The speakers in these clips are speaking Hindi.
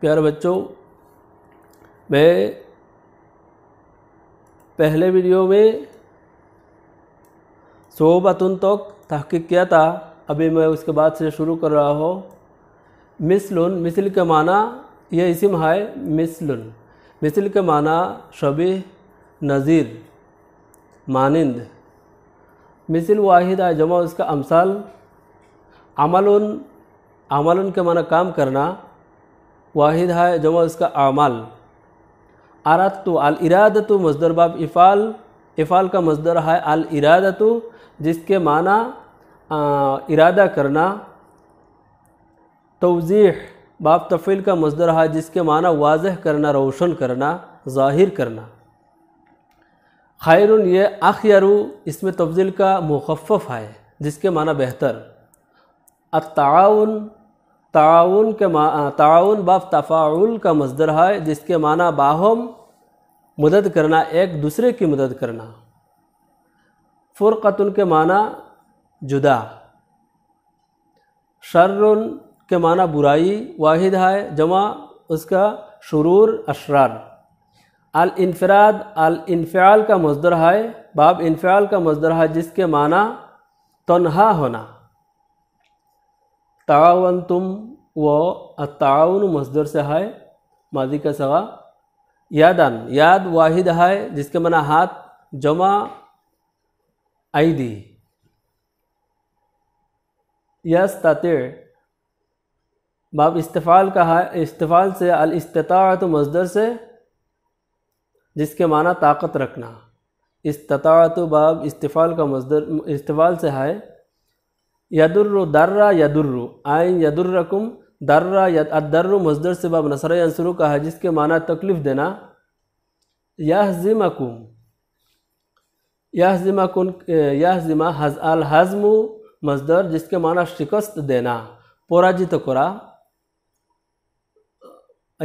प्यारे बच्चों मैं पहले वीडियो में सो बतून तक तहकीक किया था अभी मैं उसके बाद से शुरू कर रहा हूँ मिसलुन मिसल के माना यह इसम है मिसलुन मिसल के माना शबी नज़ीर मानंद मिसल वाहिद जमा उसका अमसाल अमल अमल के माना काम करना वाहिद है जमा इसका आमाल आरात तो अल इरादा तो मजदर बाब इफ़ाल इफ़ाल का मजदर है अल इरादा तो जिसके माना इरादा करना तोजीह बाब तफ़ील का मजदर है जिसके माना वाजह करना रोशन करना ज़ाहिर करना खैर ये आखियारू इसमें तफजील का मुखफ़ है जिसके माना बेहतर अत्ताउन ताउन के ताउन बफ तफ़ाउल का मजदर है जिसके माना बाहम मदद करना एक दूसरे की मदद करना फ़ुरकतुन के माना जुदा शर्र के माना बुराई वाहिद है जमा उसका शुरूर अशरार अल इनफराद अल इनफ़ाल का मजदर है बाब इनफ़ाल का मजदर है जिसके माना तनहा होना तावन तुम व अतावन मजदूर से है माजी का सवा यादन याद वाहिद है जिसके मना हाथ जमा दी यस तातिर बाब इस्तफ़ाल का है इस्तफ़ाल से अलस्तात मजदर से जिसके माना ताकत रखना इस्तात बाब इस्तफ़ाल का मजदर इस्तफ़ाल से है यदुर्रु दर्रा यदुर्रु आयन यदुर्रकुम दर्रा यद अदर्रु मजदर से बाब नसर अंसरू का है जिसके माना तकलीफ़ देना यह ज़िमकुम यह जिमकुन यह ज़िमा हज अल हजमु मजदर जिसके माना शिकस्त देना पोराजित कुरा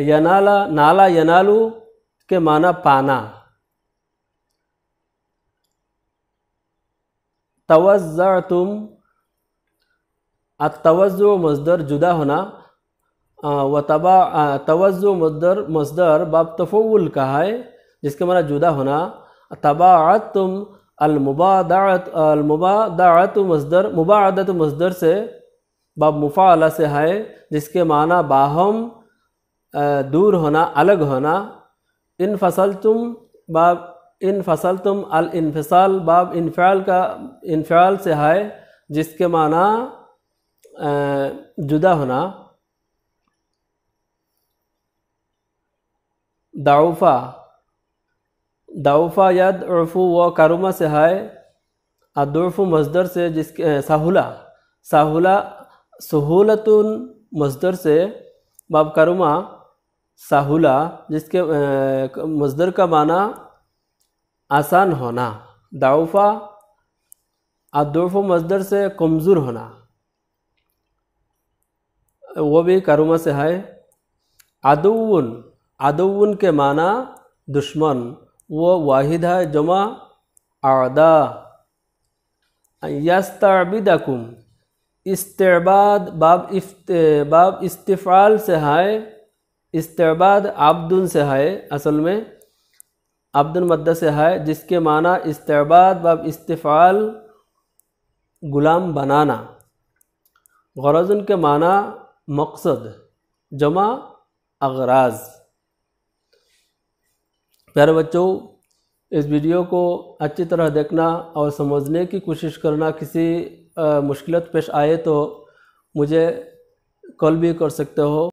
यनाला नाला यनालू के माना पाना तवज़ तुम अतवज़ मजदर जुदा होना व तबा तवज़ मजदर मजदर बाब तफ़ुल का है जिसके माना जुदा होना तबात तुम अलमुबादात अलमुबादात मजदर मुबादत मजदर से बाब मुफ़ाला से है जिसके माना बाहम दूर होना अलग होना इन फसल तुम बाब इन फसल तुम अल इनफसाल बाब इनफ़ाल का इनफ़ाल से है जिसके माना जुदा होना दाउफा दाउफा याद उर्फू व कारुमा से है अदुर्फू मजदर से जिसके साहुला साहुला सहूलत मजदर से बाब कारुमा साहुला जिसके मजदर का माना आसान होना दाउफा अदुर्फ मजदर से कमज़ोर होना वो भी करुमा से है अदउन अदउन के माना दुश्मन वो वाहिद है जमा आदा यस्ताबिदकुम इस्तेबाद बाब इफ्ते बाब इस्तफ़ाल से है इस्तेबाद आब्दुन से है असल में अब्दुल मद्दा से है जिसके माना इस्तेबाद बाब इस्तफ़ाल गुलाम बनाना गरज के माना मकसद जमा अगराज प्यारे बच्चों इस वीडियो को अच्छी तरह देखना और समझने की कोशिश करना किसी मुश्किल पेश आए तो मुझे कॉल भी कर सकते हो